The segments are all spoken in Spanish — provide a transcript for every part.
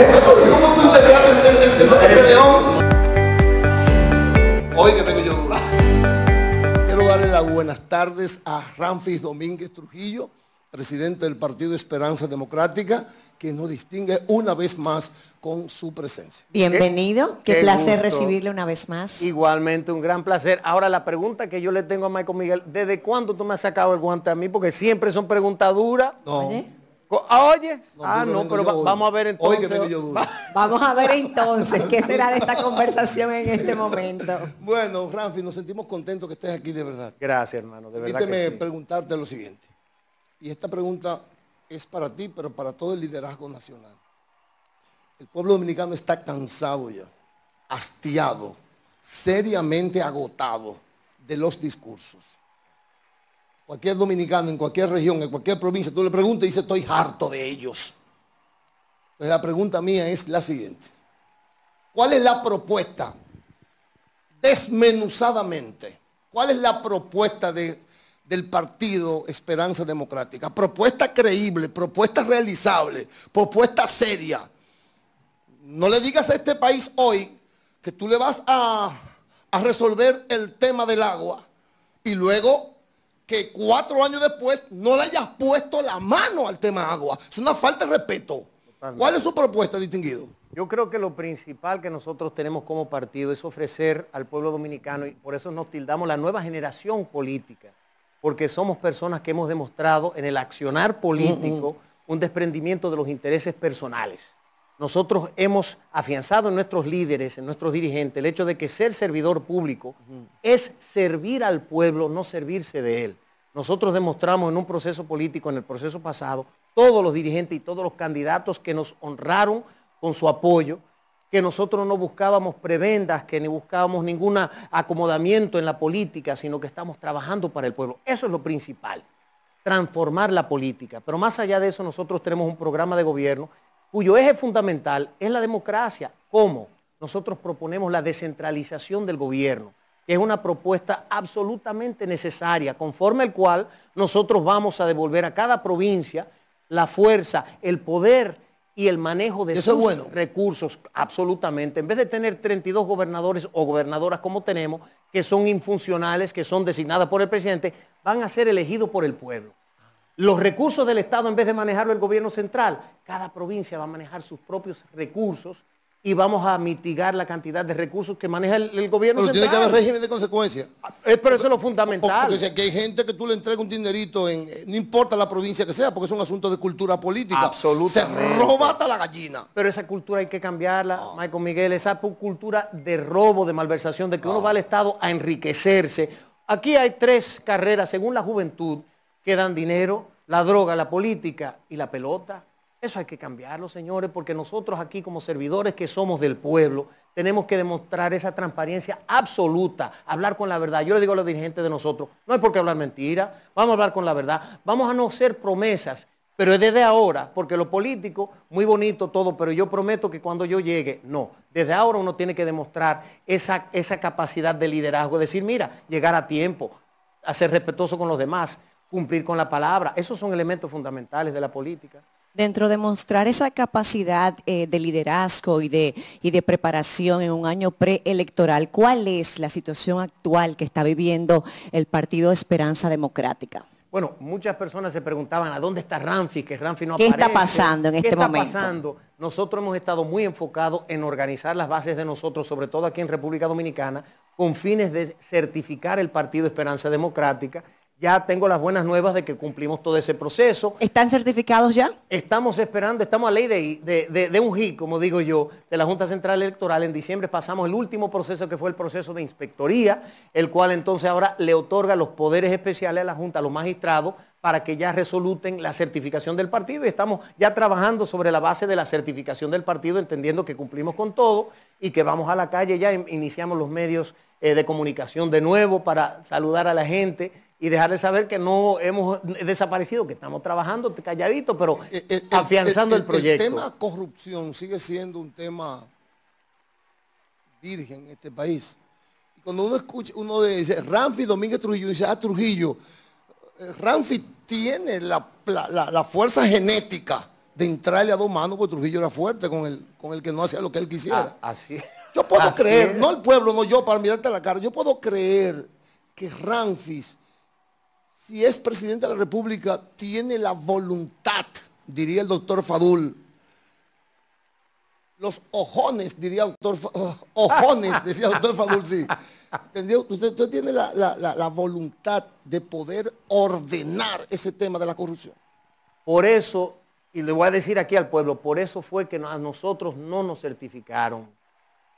Hoy que tengo yo Quiero darle las buenas tardes a Ramfis Domínguez Trujillo, presidente del Partido Esperanza Democrática, que nos distingue una vez más con su presencia. Bienvenido, qué, placer recibirle una vez más. Igualmente, un gran placer. Ahora, la pregunta que yo le tengo a Michael Miguel, ¿desde cuándo tú me has sacado el guante a mí? Porque siempre son preguntas duras. Ah, oye, ah, no, pero vamos a ver entonces. vamos a ver entonces qué será de esta conversación en este momento. Bueno, Ramfi, nos sentimos contentos que estés aquí de verdad. Gracias, hermano, de verdad. Permíteme preguntarte lo siguiente. Y esta pregunta es para ti, pero para todo el liderazgo nacional. El pueblo dominicano está cansado ya, hastiado, seriamente agotado de los discursos. Cualquier dominicano en cualquier región, en cualquier provincia, tú le preguntas y dice, estoy harto de ellos. Pues la pregunta mía es la siguiente. ¿Cuál es la propuesta? Desmenuzadamente, ¿cuál es la propuesta de, del partido Esperanza Democrática? Propuesta creíble, propuesta realizable, propuesta seria. No le digas a este país hoy que tú le vas a, a resolver el tema del agua y luego que cuatro años después no le hayas puesto la mano al tema agua. Es una falta de respeto. ¿Cuál es su propuesta, distinguido? Yo creo que lo principal que nosotros tenemos como partido es ofrecer al pueblo dominicano, y por eso nos tildamos la nueva generación política, porque somos personas que hemos demostrado en el accionar político mm, mm. un desprendimiento de los intereses personales nosotros hemos afianzado en nuestros líderes, en nuestros dirigentes, el hecho de que ser servidor público es servir al pueblo, no servirse de él. Nosotros demostramos en un proceso político, en el proceso pasado, todos los dirigentes y todos los candidatos que nos honraron con su apoyo, que nosotros no buscábamos prebendas, que ni buscábamos ningún acomodamiento en la política, sino que estamos trabajando para el pueblo. Eso es lo principal, transformar la política. Pero más allá de eso, nosotros tenemos un programa de gobierno cuyo eje fundamental es la democracia. como Nosotros proponemos la descentralización del gobierno, que es una propuesta absolutamente necesaria, conforme al cual nosotros vamos a devolver a cada provincia la fuerza, el poder y el manejo de sus recursos, absolutamente. En vez de tener 32 gobernadores o gobernadoras como tenemos, que son infuncionales, que son designadas por el presidente, van a ser elegidos por el pueblo los recursos del Estado, en vez de manejarlo el gobierno central, cada provincia va a manejar sus propios recursos y vamos a mitigar la cantidad de recursos que maneja el, gobierno central. Pero tiene que haber régimen de consecuencia. Eh, pero eso es lo fundamental. Porque hay gente que tú le entregas un dinerito, en, eh, no importa la provincia que sea, porque es un asunto de cultura política. Absolutamente. Se roba hasta la gallina. Pero esa cultura hay que cambiarla, Michael Miguel, esa cultura de robo, de malversación, de que uno va al Estado a enriquecerse. Aquí hay tres carreras, según la juventud, Quedan dinero, la droga, la política y la pelota. Eso hay que cambiarlo, señores, porque nosotros aquí como servidores que somos del pueblo, tenemos que demostrar esa transparencia absoluta, hablar con la verdad. Yo le digo a los dirigentes de nosotros, no hay por qué hablar mentira, vamos a hablar con la verdad, vamos a no hacer promesas, pero desde ahora, porque lo político, muy bonito todo, pero yo prometo que cuando yo llegue, no, desde ahora uno tiene que demostrar esa, esa capacidad de liderazgo, decir, mira, llegar a tiempo, a ser respetuoso con los demás, cumplir con la palabra. Esos son elementos fundamentales de la política. Dentro de mostrar esa capacidad eh, de liderazgo y de, de preparación en un año preelectoral, ¿cuál es la situación actual que está viviendo el Partido Esperanza Democrática? Bueno, muchas personas se preguntaban, ¿a dónde está Ramfi? Que Ramfi no aparece. ¿Qué está pasando en este momento? Nosotros hemos estado muy enfocados en organizar las bases de nosotros, sobre todo aquí en República Dominicana, con fines de certificar el Partido Esperanza Democrática ya tengo las buenas nuevas de que cumplimos todo ese proceso. ¿Están certificados ya? Estamos esperando, estamos a ley de, un GIC, como digo yo, de la Junta Central Electoral. En diciembre pasamos el último proceso que fue el proceso de inspectoría, el cual entonces ahora le otorga los poderes especiales a la Junta, a los magistrados, para que ya resoluten la certificación del partido y estamos ya trabajando sobre la base de la certificación del partido, entendiendo que cumplimos con todo y que vamos a la calle, ya iniciamos los medios eh, de comunicación de nuevo para saludar a la gente y dejarle saber que no hemos desaparecido, que estamos trabajando calladito, pero eh, eh, eh, afianzando el, proyecto. El tema corrupción sigue siendo un tema virgen en este país. cuando uno escucha, uno dice, Ramfi Domínguez Trujillo, dice, ah, Trujillo, Ramfi tiene la, fuerza genética de entrarle a dos manos, porque Trujillo era fuerte con el, con el que no hacía lo que él quisiera. Ah, así Yo puedo creer, no el pueblo, no yo, para mirarte a la cara, yo puedo creer que Ramfis si es presidente de la República, tiene la voluntad, diría el doctor Fadul, los ojones, diría el doctor oh, ojones, decía el doctor Fadul, sí. Usted, tiene la, la, voluntad de poder ordenar ese tema de la corrupción. Por eso, y le voy a decir aquí al pueblo, por eso fue que a nosotros no nos certificaron.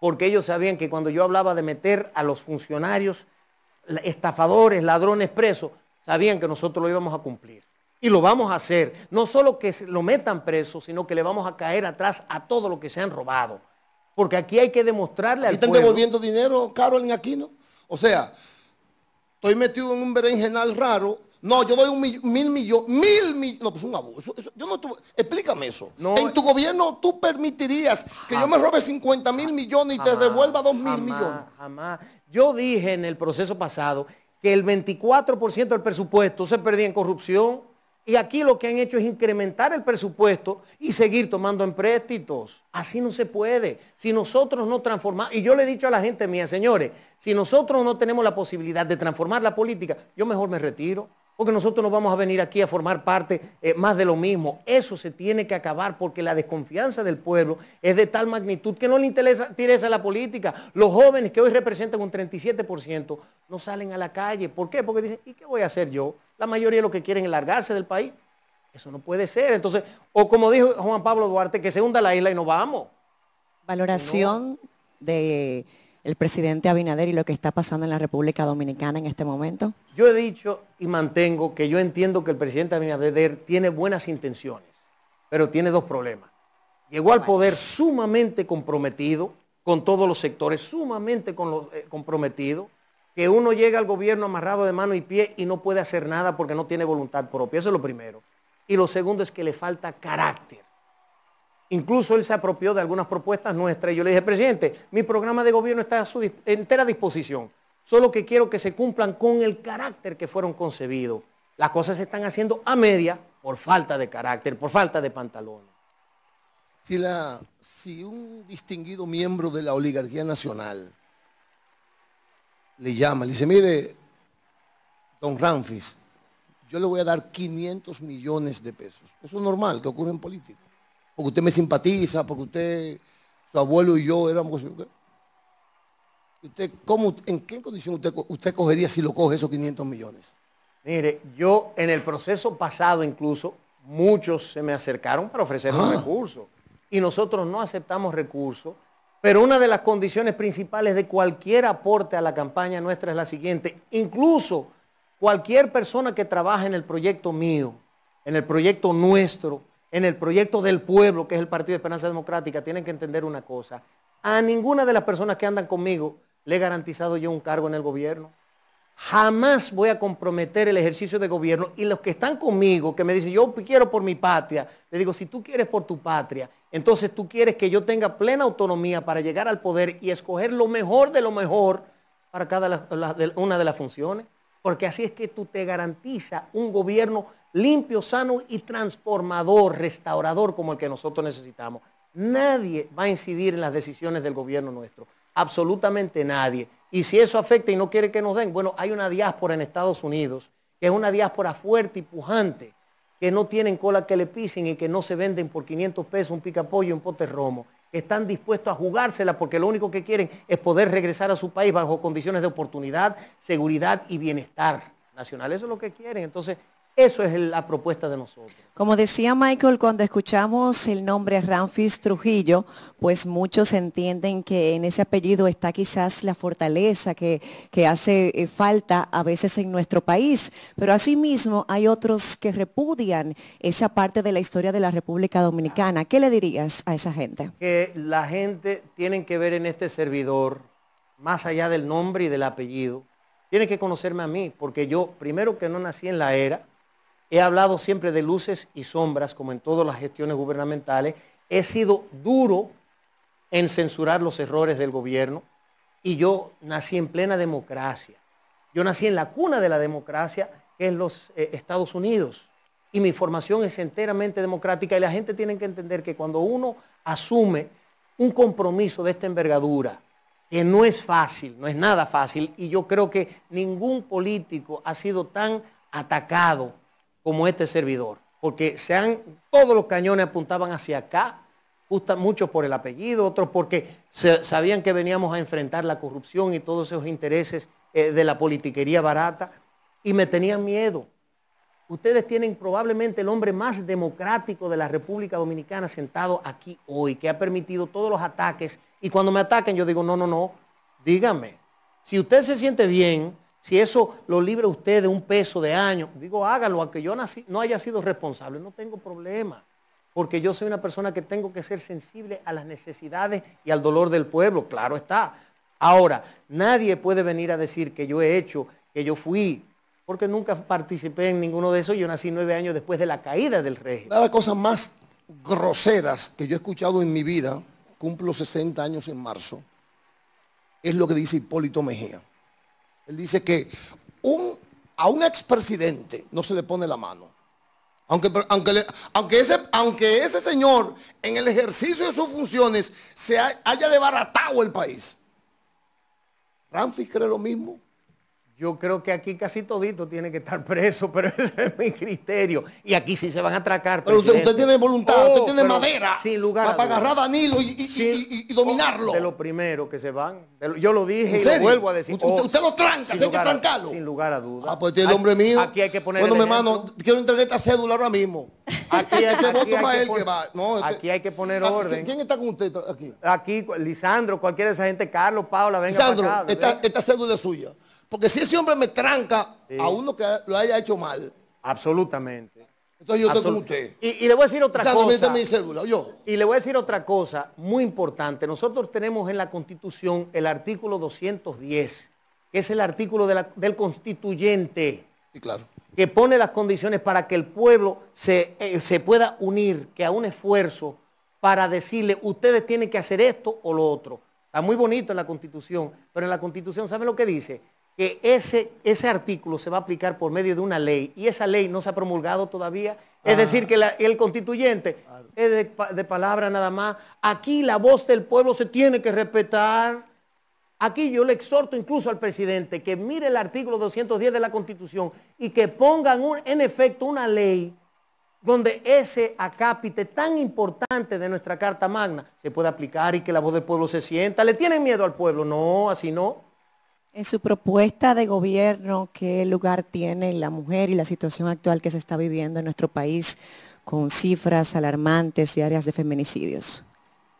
Porque ellos sabían que cuando yo hablaba de meter a los funcionarios, estafadores, ladrones presos, sabían que nosotros lo íbamos a cumplir. Y lo vamos a hacer. No solo que lo metan preso, sino que le vamos a caer atrás a todo lo que se han robado. Porque aquí hay que demostrarle al ¿Están devolviendo dinero, Carolyn Aquino? O sea, estoy metido en un berenjenal raro. No, yo doy un mil, millones, mil millones. No, pues un abuso. yo no explícame eso. en tu eh. gobierno tú permitirías que yo me robe 50 mil millones y te devuelva 2 mil millones. Jamás. Yo dije en el proceso pasado que el 24% del presupuesto se perdía en corrupción. Y aquí lo que han hecho es incrementar el presupuesto y seguir tomando empréstitos. Así no se puede. Si nosotros no transformamos, y yo le he dicho a la gente mía, señores, si nosotros no tenemos la posibilidad de transformar la política, yo mejor me retiro porque nosotros no vamos a venir aquí a formar parte eh, más de lo mismo. Eso se tiene que acabar porque la desconfianza del pueblo es de tal magnitud que no le interesa, la política. Los jóvenes que hoy representan un 37% no salen a la calle. ¿Por qué? Porque dicen, ¿y qué voy a hacer yo? La mayoría de los que quieren es largarse del país. Eso no puede ser. Entonces, o como dijo Juan Pablo Duarte, que se hunda la isla y no vamos. Valoración de el presidente Abinader y lo que está pasando en la República Dominicana en este momento? Yo he dicho y mantengo que yo entiendo que el presidente Abinader tiene buenas intenciones, pero tiene dos problemas. Llegó al poder sumamente comprometido con todos los sectores, sumamente eh, comprometido, que uno llega al gobierno amarrado de mano y pie y no puede hacer nada porque no tiene voluntad propia. Eso es lo primero. Y lo segundo es que le falta carácter. Incluso él se apropió de algunas propuestas nuestras. Yo le dije, presidente, mi programa de gobierno está a su entera disposición. Solo que quiero que se cumplan con el carácter que fueron concebidos. Las cosas se están haciendo a media por falta de carácter, por falta de pantalones. Si, un distinguido miembro de la oligarquía nacional le llama, le dice, mire, don Ramfis, yo le voy a dar 500 millones de pesos. Eso es normal que ocurre en política porque usted me simpatiza, porque usted, su abuelo y yo éramos... ¿Usted, cómo, ¿En qué condición usted, usted cogería si lo coge esos 500 millones? Mire, yo en el proceso pasado incluso, muchos se me acercaron para ofrecerme ah. recursos y nosotros no aceptamos recursos, pero una de las condiciones principales de cualquier aporte a la campaña nuestra es la siguiente, incluso cualquier persona que trabaje en el proyecto mío, en el proyecto nuestro, en el proyecto del pueblo, que es el Partido de Esperanza Democrática, tienen que entender una cosa. A ninguna de las personas que andan conmigo le he garantizado yo un cargo en el gobierno. Jamás voy a comprometer el ejercicio de gobierno. Y los que están conmigo, que me dicen, yo quiero por mi patria, le digo, si tú quieres por tu patria, entonces tú quieres que yo tenga plena autonomía para llegar al poder y escoger lo mejor de lo mejor para cada una de las funciones porque así es que tú te garantiza un gobierno limpio, sano y transformador, restaurador como el que nosotros necesitamos. Nadie va a incidir en las decisiones del gobierno nuestro, absolutamente nadie. Y si eso afecta y no quiere que nos den, bueno, hay una diáspora en Estados Unidos, que es una diáspora fuerte y pujante, que no tienen cola que le pisen y que no se venden por 500 pesos un picapollo y un pote están dispuestos a jugársela porque lo único que quieren es poder regresar a su país bajo condiciones de oportunidad, seguridad y bienestar nacional. Eso es lo que quieren. Entonces, eso es la propuesta de nosotros. Como decía Michael, cuando escuchamos el nombre Ramfis Trujillo, pues muchos entienden que en ese apellido está quizás la fortaleza que, hace eh, falta a veces en nuestro país, pero asimismo hay otros que repudian esa parte de la historia de la República Dominicana. ¿Qué le dirías a esa gente? Que la gente tiene que ver en este servidor, más allá del nombre y del apellido, tiene que conocerme a mí, porque yo, primero que no nací en la era, He hablado siempre de luces y sombras, como en todas las gestiones gubernamentales. He sido duro en censurar los errores del gobierno y yo nací en plena democracia. Yo nací en la cuna de la democracia, que es los eh, Estados Unidos. Y mi formación es enteramente democrática y la gente tiene que entender que cuando uno asume un compromiso de esta envergadura, que no es fácil, no es nada fácil, y yo creo que ningún político ha sido tan atacado como este servidor. Porque han todos los cañones apuntaban hacia acá, muchos por el apellido, otros porque sabían que veníamos a enfrentar la corrupción y todos esos intereses eh, de la politiquería barata. Y me tenían miedo. Ustedes tienen probablemente el hombre más democrático de la República Dominicana sentado aquí hoy, que ha permitido todos los ataques. Y cuando me ataquen, yo digo, no, no, no, dígame. Si usted se siente bien, si eso lo libra usted de un peso de año, digo, hágalo, aunque yo no haya sido responsable, no tengo problema, porque yo soy una persona que tengo que ser sensible a las necesidades y al dolor del pueblo, claro está. Ahora, nadie puede venir a decir que yo he hecho, que yo fui, porque nunca participé en ninguno de esos, yo nací nueve años después de la caída del régimen. Una de las cosas más groseras que yo he escuchado en mi vida, cumplo 60 años en marzo, es lo que dice Hipólito Mejía. Él dice que a un expresidente no se le pone la mano. Aunque, aunque, aunque, ese, aunque ese señor en el ejercicio de sus funciones se haya debaratado el país. Ramfis cree lo mismo. Yo creo que aquí casi todito tiene que estar preso, pero ese es mi criterio. Y aquí sí se van a atracar. Pero usted, tiene voluntad, usted oh, tiene madera sin lugar para agarrar a Danilo y, dominarlo. Oh, de lo primero que se van. yo lo dije y lo vuelvo a decir. Usted, oh, lo tranca, se hay que trancarlo. Sin lugar a dudas. Ah, pues tiene el hombre mío. Aquí hay que poner. Bueno, mi hermano, quiero entregar esta cédula ahora mismo. Aquí, hay, que, aquí hay que poner orden. ¿Quién está con usted aquí? Aquí, Lisandro, cualquiera de esa gente, Carlos, Paula, venga. Lisandro, esta, esta cédula es suya. Porque si siempre me tranca a uno que lo haya hecho mal. Absolutamente. Entonces yo estoy con usted. Y, le voy a decir otra cosa. Mi cédula, yo. Y le voy a decir otra cosa muy importante. Nosotros tenemos en la Constitución el artículo 210, que es el artículo del constituyente. Sí, claro. Que pone las condiciones para que el pueblo se, eh, se pueda unir, que a un esfuerzo para decirle, ustedes tienen que hacer esto o lo otro. Está muy bonito en la Constitución, pero en la Constitución, ¿saben lo que dice? que ese, ese artículo se va a aplicar por medio de una ley y esa ley no se ha promulgado todavía. Es ah. decir, que el constituyente es de, palabra nada más. Aquí la voz del pueblo se tiene que respetar. Aquí yo le exhorto incluso al presidente que mire el artículo 210 de la constitución y que pongan en efecto una ley donde ese acápite tan importante de nuestra Carta Magna se pueda aplicar y que la voz del pueblo se sienta. ¿Le tienen miedo al pueblo? No, así no. En su propuesta de gobierno, ¿qué lugar tiene la mujer y la situación actual que se está viviendo en nuestro país con cifras alarmantes y áreas de feminicidios?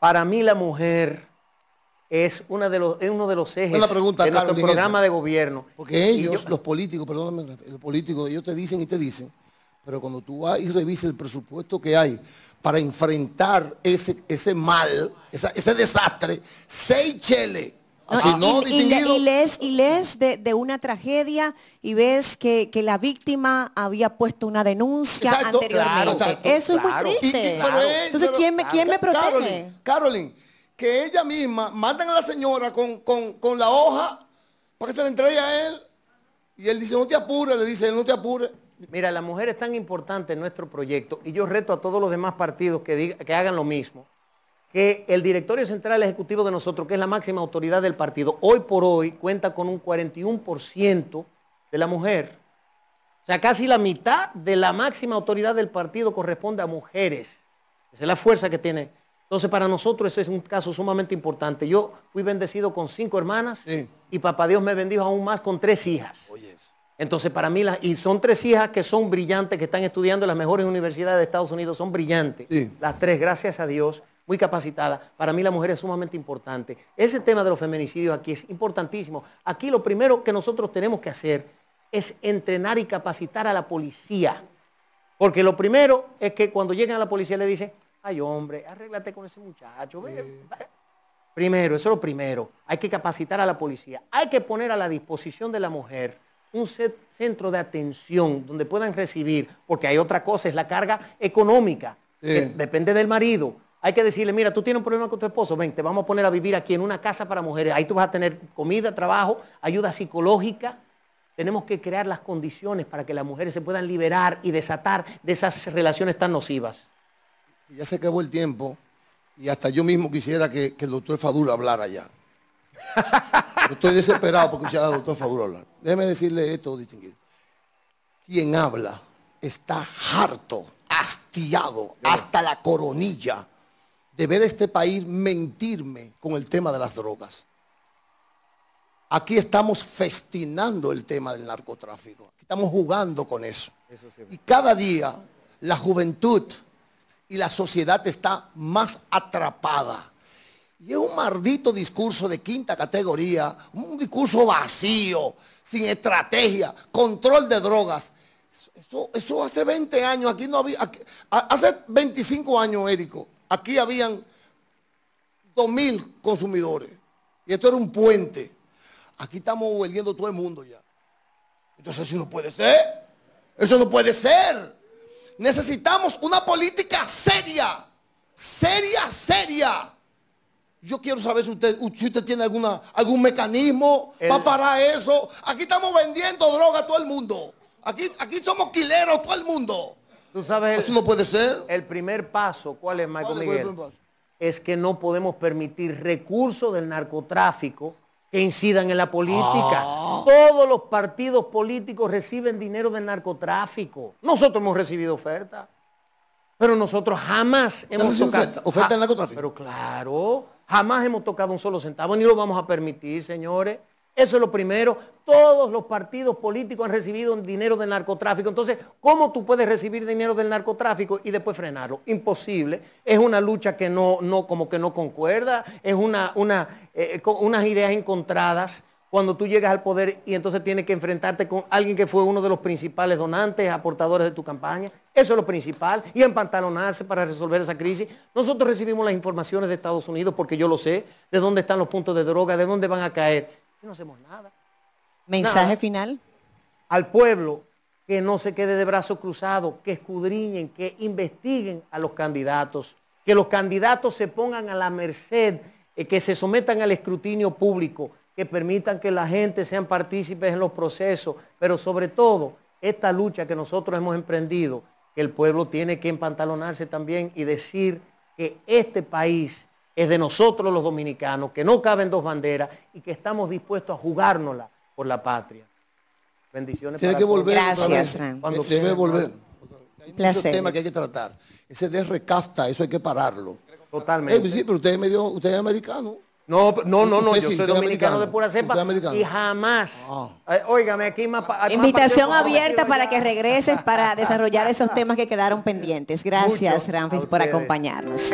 Para mí la mujer es, una de los, uno de los ejes la de nuestro programa de gobierno. Porque ellos, los políticos, perdóname, los políticos, ellos te dicen y te dicen, pero cuando tú vas y revisas el presupuesto que hay para enfrentar ese, ese mal, ese desastre, seis cheles Ah, ah, y, y, lees, de, una tragedia y ves que, la víctima había puesto una denuncia anteriormente. Eso es muy triste. Entonces, ¿quién me, ah, protege? Caroline, que ella misma mandan a la señora con, la hoja para que se la entregue a él. Y él dice, no te apures, le dice, no te apures. Mira, la mujer es tan importante en nuestro proyecto y yo reto a todos los demás partidos que, diga, que hagan lo mismo que el Directorio Central Ejecutivo de nosotros, que es la máxima autoridad del partido, hoy por hoy cuenta con un 41% de la mujer. O sea, casi la mitad de la máxima autoridad del partido corresponde a mujeres. Esa es la fuerza que tiene. Entonces, para nosotros ese es un caso sumamente importante. Yo fui bendecido con cinco hermanas y papá Dios me bendijo aún más con tres hijas. Entonces, para mí, las, y son tres hijas que son brillantes, que están estudiando en las mejores universidades de Estados Unidos, son brillantes. Las tres, gracias a Dios muy capacitada. Para mí la mujer es sumamente importante. Ese tema de los feminicidios aquí es importantísimo. Aquí lo primero que nosotros tenemos que hacer es entrenar y capacitar a la policía. Porque lo primero es que cuando llegan a la policía le dicen, ay hombre, arréglate con ese muchacho. Primero, eso es lo primero. Hay que capacitar a la policía. Hay que poner a la disposición de la mujer un centro de atención donde puedan recibir, porque hay otra cosa, es la carga económica. Eh, depende del marido hay que decirle, mira, tú tienes un problema con tu esposo, ven, te vamos a poner a vivir aquí en una casa para mujeres. Ahí tú vas a tener comida, trabajo, ayuda psicológica. Tenemos que crear las condiciones para que las mujeres se puedan liberar y desatar de esas relaciones tan nocivas. Ya se acabó el tiempo y hasta yo mismo quisiera que, el doctor Fadula hablara ya. estoy desesperado porque ya el doctor Faduro hablar. Déjeme decirle esto, distinguido. Quien habla está harto, hastiado, hasta la coronilla de ver este país mentirme con el tema de las drogas. Aquí estamos festinando el tema del narcotráfico. estamos jugando con eso. Y cada día la juventud y la sociedad está más atrapada. Y es un maldito discurso de quinta categoría, un discurso vacío, sin estrategia, control de drogas. Eso, hace 20 años, aquí no había, hace 25 años, Érico, Aquí habían mil consumidores. Y esto era un puente. Aquí estamos volviendo todo el mundo ya. Entonces eso no puede ser. Eso no puede ser. Necesitamos una política seria. Seria, seria. Yo quiero saber si usted, usted tiene algún mecanismo para parar eso. Aquí estamos vendiendo droga a todo el mundo. Aquí, aquí somos quileros todo el mundo. ¿Tú sabes el, no puede ser. El primer paso, ¿cuál es, Michael Miguel? Es, que no podemos permitir recursos del narcotráfico que incidan en la política. Ah. Todos los partidos políticos reciben dinero del narcotráfico. Nosotros hemos recibido ofertas, pero nosotros jamás hemos tocado... Oferta, narcotráfico? Pero claro, jamás hemos tocado un solo centavo, ni lo vamos a permitir, señores. Eso es lo primero. Todos los partidos políticos han recibido dinero del narcotráfico. Entonces, ¿cómo tú puedes recibir dinero del narcotráfico y después frenarlo? Imposible. Es una lucha que no, no como que no concuerda. Es una, eh, unas ideas encontradas cuando tú llegas al poder y entonces tienes que enfrentarte con alguien que fue uno de los principales donantes, aportadores de tu campaña. Eso es lo principal. Y empantalonarse para resolver esa crisis. Nosotros recibimos las informaciones de Estados Unidos porque yo lo sé, de dónde están los puntos de droga, de dónde van a caer no hacemos nada. Mensaje final. Al pueblo que no se quede de brazos cruzados, que escudriñen, que investiguen a los candidatos, que los candidatos se pongan a la merced, eh, que se sometan al escrutinio público, que permitan que la gente sean partícipes en los procesos, pero sobre todo esta lucha que nosotros hemos emprendido, el pueblo tiene que empantalonarse también y decir que este país es de nosotros los dominicanos, que no caben dos banderas y que estamos dispuestos a jugárnosla por la patria. Bendiciones. para que Gracias, Cuando se debe volver. Hay Placer. tema que hay que tratar. Ese desrecafta, eso hay que pararlo. Totalmente. Eh, sí, pero usted es medio, usted es americano. No, no, no, no yo soy dominicano, de pura cepa y jamás. Ah. Eh, óigame, aquí más, Invitación abierta para que regreses para desarrollar esos temas que quedaron pendientes. Gracias, Ramfis, por acompañarnos.